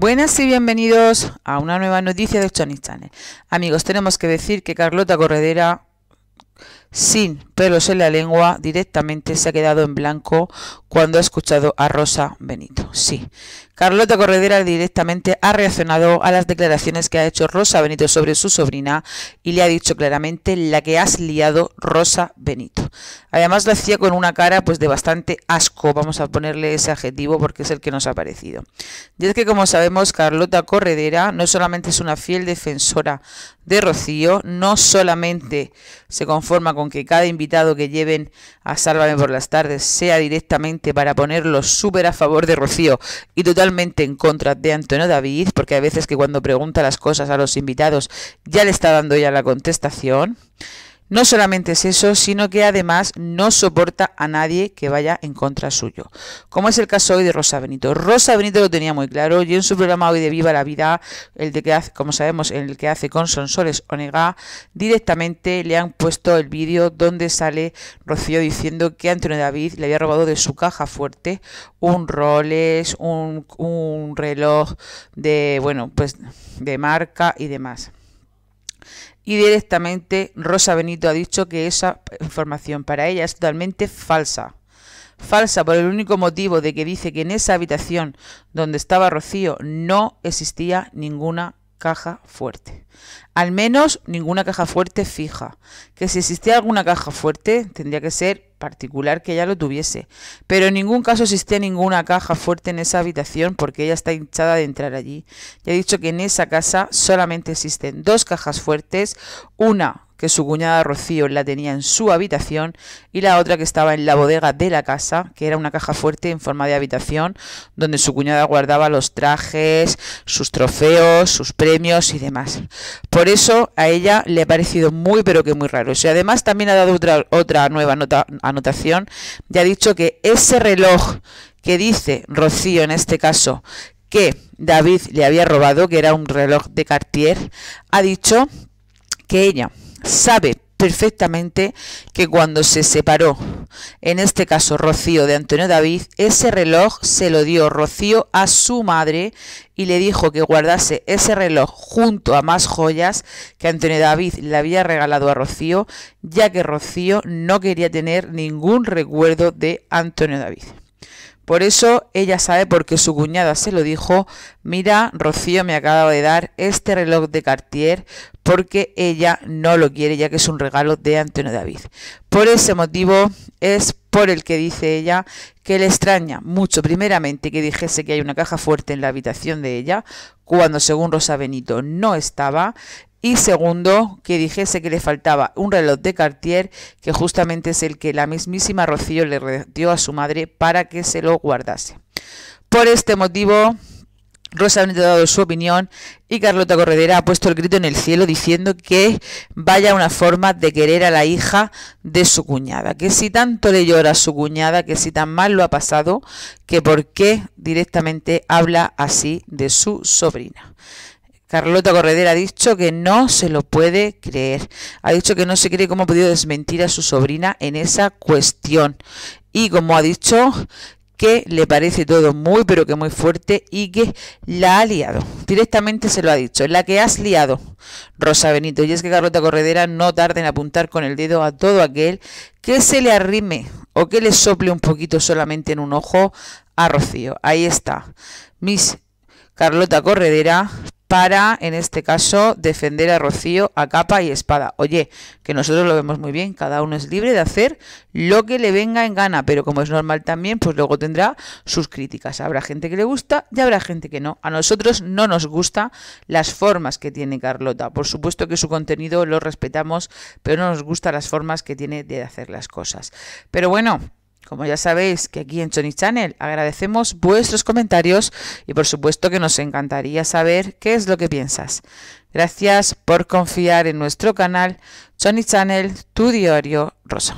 Buenas y bienvenidos a una nueva noticia de Channel. Amigos, tenemos que decir que Carlota Corredera sin pelos en la lengua, directamente se ha quedado en blanco cuando ha escuchado a Rosa Benito. Sí, Carlota Corredera directamente ha reaccionado a las declaraciones que ha hecho Rosa Benito sobre su sobrina y le ha dicho claramente la que has liado Rosa Benito. Además lo hacía con una cara pues de bastante asco, vamos a ponerle ese adjetivo porque es el que nos ha parecido. Y es que como sabemos Carlota Corredera no solamente es una fiel defensora de Rocío, no solamente se conforma con con que cada invitado que lleven a Sálvame por las tardes sea directamente para ponerlo súper a favor de Rocío y totalmente en contra de Antonio David, porque a veces que cuando pregunta las cosas a los invitados ya le está dando ya la contestación. No solamente es eso, sino que además no soporta a nadie que vaya en contra suyo, como es el caso hoy de Rosa Benito. Rosa Benito lo tenía muy claro, y en su programa hoy de Viva la Vida, el de que hace, como sabemos, el que hace con Sonsoles Onega, directamente le han puesto el vídeo donde sale Rocío diciendo que Antonio David le había robado de su caja fuerte un Rolex, un, un reloj de, bueno, pues de marca y demás y directamente Rosa Benito ha dicho que esa información para ella es totalmente falsa. Falsa por el único motivo de que dice que en esa habitación donde estaba Rocío no existía ninguna caja fuerte. Al menos ninguna caja fuerte fija. Que si existía alguna caja fuerte tendría que ser particular que ella lo tuviese, pero en ningún caso existe ninguna caja fuerte en esa habitación porque ella está hinchada de entrar allí. Ya he dicho que en esa casa solamente existen dos cajas fuertes, una que su cuñada Rocío la tenía en su habitación y la otra que estaba en la bodega de la casa, que era una caja fuerte en forma de habitación, donde su cuñada guardaba los trajes, sus trofeos, sus premios y demás. Por eso a ella le ha parecido muy pero que muy raro. Y además también ha dado otra, otra nueva anotación y ha dicho que ese reloj que dice Rocío en este caso que David le había robado, que era un reloj de Cartier, ha dicho que ella sabe perfectamente que cuando se separó, en este caso Rocío de Antonio David, ese reloj se lo dio Rocío a su madre y le dijo que guardase ese reloj junto a más joyas que Antonio David le había regalado a Rocío, ya que Rocío no quería tener ningún recuerdo de Antonio David. Por eso ella sabe porque su cuñada se lo dijo, mira, Rocío me acaba de dar este reloj de Cartier porque ella no lo quiere ya que es un regalo de Antonio David. Por ese motivo es por el que dice ella que le extraña mucho primeramente que dijese que hay una caja fuerte en la habitación de ella, cuando según Rosa Benito no estaba, y segundo, que dijese que le faltaba un reloj de Cartier, que justamente es el que la mismísima Rocío le dio a su madre para que se lo guardase. Por este motivo, Rosa ha dado su opinión y Carlota Corredera ha puesto el grito en el cielo diciendo que vaya una forma de querer a la hija de su cuñada, que si tanto le llora a su cuñada, que si tan mal lo ha pasado, que por qué directamente habla así de su sobrina. Carlota Corredera ha dicho que no se lo puede creer. Ha dicho que no se cree cómo ha podido desmentir a su sobrina en esa cuestión. Y como ha dicho, que le parece todo muy pero que muy fuerte y que la ha liado. Directamente se lo ha dicho, la que has liado, Rosa Benito. Y es que Carlota Corredera no tarda en apuntar con el dedo a todo aquel que se le arrime o que le sople un poquito solamente en un ojo a Rocío. Ahí está. Miss Carlota Corredera para, en este caso, defender a Rocío a capa y espada. Oye, que nosotros lo vemos muy bien, cada uno es libre de hacer lo que le venga en gana, pero como es normal también, pues luego tendrá sus críticas. Habrá gente que le gusta y habrá gente que no. A nosotros no nos gustan las formas que tiene Carlota. Por supuesto que su contenido lo respetamos, pero no nos gustan las formas que tiene de hacer las cosas. Pero bueno, como ya sabéis que aquí en Johnny Channel agradecemos vuestros comentarios y por supuesto que nos encantaría saber qué es lo que piensas. Gracias por confiar en nuestro canal Johnny Channel, tu diario rosa.